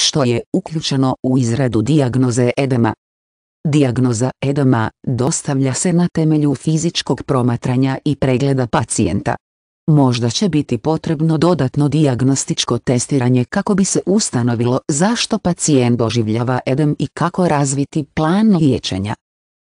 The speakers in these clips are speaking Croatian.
što je uključeno u izradu dijagnoze edema. Dijagnoza edema dostavlja se na temelju fizičkog promatranja i pregleda pacijenta. Možda će biti potrebno dodatno dijagnostičko testiranje kako bi se ustanovilo zašto pacijent doživljava edem i kako razviti plan liječenja.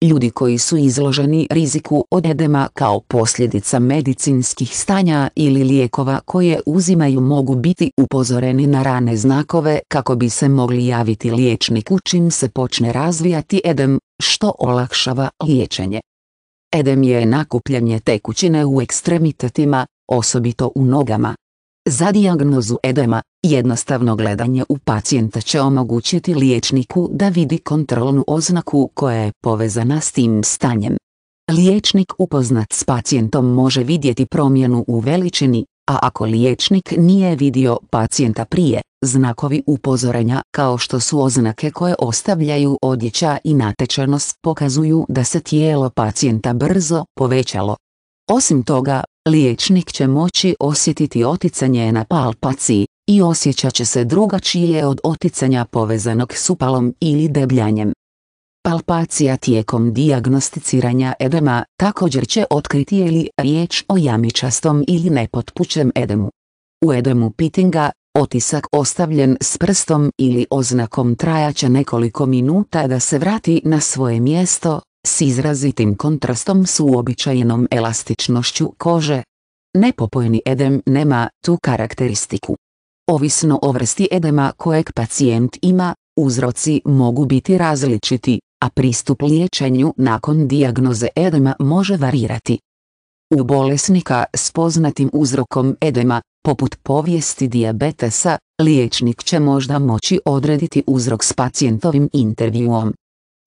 Ljudi koji su izloženi riziku od edema kao posljedica medicinskih stanja ili lijekova koje uzimaju mogu biti upozoreni na rane znakove kako bi se mogli javiti liječniku čim se počne razvijati edem, što olakšava liječenje. Edem je nakupljanje tekućine u ekstremitetima, osobito u nogama. Za dijagnozu edema, Jednostavno gledanje u pacijenta će omogućiti liječniku da vidi kontrolnu oznaku koja je povezana s tim stanjem. Liječnik upoznat s pacijentom može vidjeti promjenu u veličini, a ako liječnik nije vidio pacijenta prije, znakovi upozorenja kao što su oznake koje ostavljaju odjeća i natečenost pokazuju da se tijelo pacijenta brzo povećalo. Osim toga, liječnik će moći osjetiti oticanje na palpaciji, i osjećat će se drugačije od oticanja povezanog s upalom ili debljanjem. Palpacija tijekom dijagnosticiranja edema također će otkriti je li riječ o jamičastom ili nepotpućem edemu. U edemu pitinga, otisak ostavljen s prstom ili oznakom trajaće nekoliko minuta da se vrati na svoje mjesto, s izrazitim kontrastom s uobičajenom elastičnošću kože. Nepopojni edem nema tu karakteristiku. Ovisno o vrsti edema kojeg pacijent ima, uzroci mogu biti različiti, a pristup liječenju nakon dijagnoze edema može varirati. U bolesnika s poznatim uzrokom edema, poput povijesti dijabetesa, liječnik će možda moći odrediti uzrok s pacijentovim intervjuom.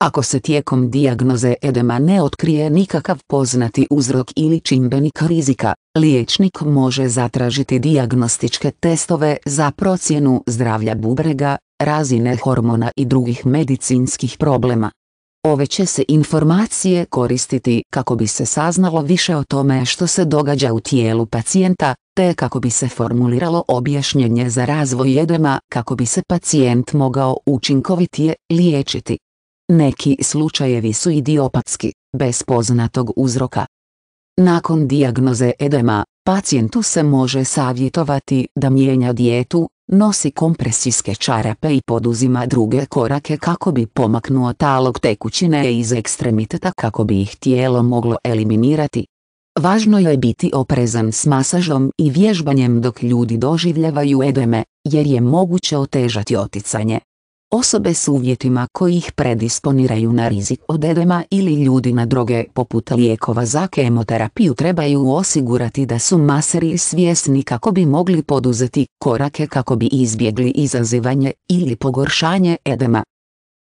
Ako se tijekom dijagnoze edema ne otkrije nikakav poznati uzrok ili čimbenik rizika, Liječnik može zatražiti dijagnostičke testove za procjenu zdravlja bubrega, razine hormona i drugih medicinskih problema. Ove će se informacije koristiti kako bi se saznalo više o tome što se događa u tijelu pacijenta, te kako bi se formuliralo objašnjenje za razvoj jedema kako bi se pacijent mogao učinkovitije liječiti. Neki slučajevi su idiopatski, bez poznatog uzroka, nakon dijagnoze edema, pacijentu se može savjetovati da mijenja dijetu, nosi kompresijske čarape i poduzima druge korake kako bi pomaknuo talog tekućine iz ekstremiteta kako bi ih tijelo moglo eliminirati. Važno je biti oprezan s masažom i vježbanjem dok ljudi doživljavaju edeme, jer je moguće otežati oticanje. Osobe s uvjetima koji ih predisponiraju na rizik od edema ili ljudi na droge poput lijekova za kemoterapiju trebaju osigurati da su maseri svjesni kako bi mogli poduzeti korake kako bi izbjegli izazivanje ili pogoršanje edema.